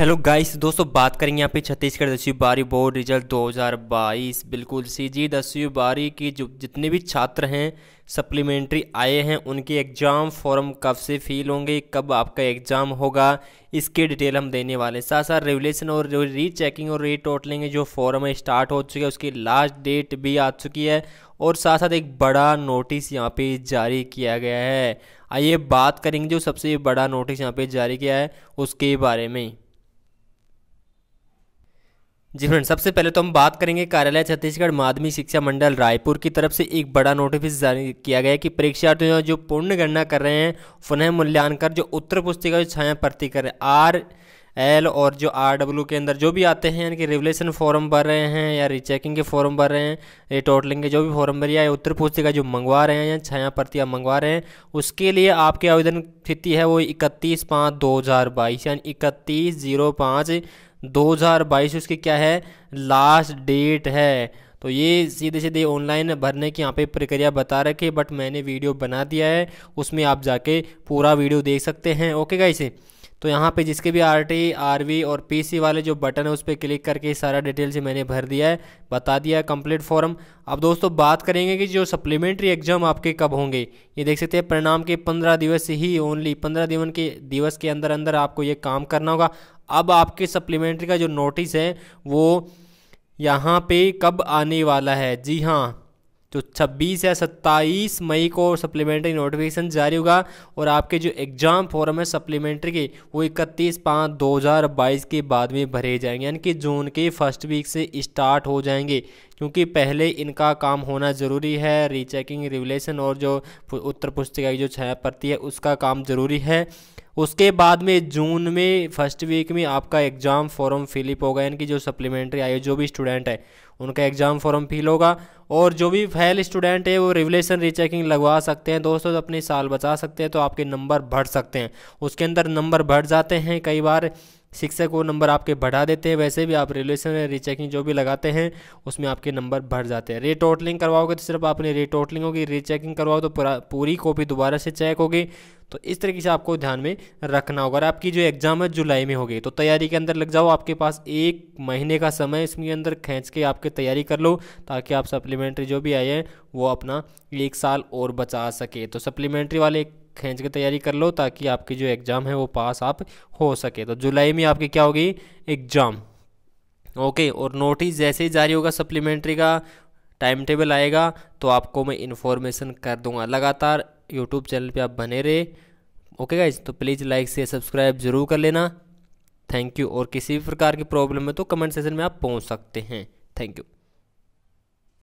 hello guys दोस्तों बात करेंगे यहाँ पे छत्तीसगढ़ दसवीं बारी बोर्ड रिजल्ट 2022 बिल्कुल सीजी दसवीं बारी की जो जितने भी छात्र हैं सप्लीमेंट्री आए हैं उनके एग्ज़ाम फॉर्म कब से फील होंगे कब आपका एग्ज़ाम होगा इसके डिटेल हम देने वाले हैं साथ साथ रेगुलेशन और रीचेकिंग और रीटोटलिंग जो फॉर्म है स्टार्ट हो चुकी है उसकी लास्ट डेट भी आ चुकी है और साथ साथ एक बड़ा नोटिस यहाँ पे जारी किया गया है आइए बात करेंगे जो सबसे बड़ा नोटिस यहाँ पे जारी किया है उसके बारे में जी फ्रेंड सबसे पहले तो हम बात करेंगे कार्यालय छत्तीसगढ़ माध्यमिक शिक्षा मंडल रायपुर की तरफ से एक बड़ा नोटिफिस जारी किया गया है कि परीक्षार्थियों जो पूर्ण गणना कर रहे हैं पुनः मूल्यांकन जो उत्तर पुस्तिका जो छाया भर्ती कर आर एल और जो आर डब्ल्यू के अंदर जो भी आते हैं यानी कि रिवलेशन फॉर्म भर रहे हैं या रिचेकिंग के फॉर्म भर रहे हैं रिटोटलिंग के जो भी फॉर्म भरिए या उत्तर पुस्तिका जो मंगवा रहे हैं या छाया प्रतियाँ मंगवा रहे हैं उसके लिए आपकी आवेदन तिथि है वो इकतीस पाँच दो हज़ार बाईस यानी इकतीस जीरो पाँच 2022 उसकी क्या है लास्ट डेट है तो ये सीधे सीधे ऑनलाइन भरने की यहाँ पे प्रक्रिया बता रखी है बट मैंने वीडियो बना दिया है उसमें आप जाके पूरा वीडियो देख सकते हैं ओके से तो यहाँ पे जिसके भी आर टी आर वी और पी सी वाले जो बटन है उस पर क्लिक करके सारा डिटेल से मैंने भर दिया है बता दिया है कंप्लीट फॉर्म अब दोस्तों बात करेंगे कि जो सप्लीमेंट्री एग्जाम आपके कब होंगे ये देख सकते हैं परिणाम के पंद्रह दिवस ही ओनली पंद्रह दिवन के दिवस के अंदर अंदर आपको ये काम करना होगा अब आपके सप्लीमेंट्री का जो नोटिस है वो यहाँ पे कब आने वाला है जी हाँ तो 26 या 27 मई को सप्लीमेंट्री नोटिफिकेशन जारी होगा और आपके जो एग्ज़ाम फॉर्म है सप्लीमेंट्री के वो 31 पाँच 2022 के बाद में भरे जाएंगे यानी कि जून के फर्स्ट वीक से स्टार्ट हो जाएंगे क्योंकि पहले इनका काम होना ज़रूरी है रीचेकिंग रिवलेशन और जो उत्तर पुस्तिका की जो छाया प्रति है उसका काम ज़रूरी है उसके बाद में जून में फर्स्ट वीक में आपका एग्ज़ाम फॉर्म फिलिप होगा यानी कि जो सप्लीमेंट्री आई जो भी स्टूडेंट है उनका एग्ज़ाम फॉर्म फिल होगा और जो भी फेल स्टूडेंट है वो रिवलेशन रीचेकिंग लगवा सकते हैं दोस्तों अपने साल बचा सकते हैं तो आपके नंबर बढ़ सकते हैं उसके अंदर नंबर बढ़ जाते हैं कई बार शिक्षक वो नंबर आपके बढ़ा देते हैं वैसे भी आप रिलेशन या रीचेकिंग जो भी लगाते हैं उसमें आपके नंबर बढ़ जाते हैं रिटोटलिंग करवाओगे तो सिर्फ आपने रिटोटलिंग होगी रीचेकिंग करवाओ तो पूरी कॉपी दोबारा से चेक होगी तो इस तरीके से आपको ध्यान में रखना होगा और आपकी जो एग्ज़ाम है जुलाई में होगी तो तैयारी के अंदर लग जाओ आपके पास एक महीने का समय इसके अंदर खींच के आपके तैयारी कर लो ताकि आप सप्लीमेंट्री जो भी आए हैं वो अपना एक साल और बचा सके तो सप्लीमेंट्री वाले खींच के तैयारी कर लो ताकि आपकी जो एग्ज़ाम है वो पास आप हो सके तो जुलाई में आपकी क्या होगी एग्ज़ाम ओके और नोटिस जैसे ही जारी होगा सप्लीमेंट्री का टाइम टेबल आएगा तो आपको मैं इन्फॉर्मेशन कर दूंगा लगातार यूट्यूब चैनल पे आप बने रहे ओके गाइज तो प्लीज़ लाइक से सब्सक्राइब ज़रूर कर लेना थैंक यू और किसी भी प्रकार की प्रॉब्लम है तो कमेंट सेशन में आप पहुंच सकते हैं थैंक यू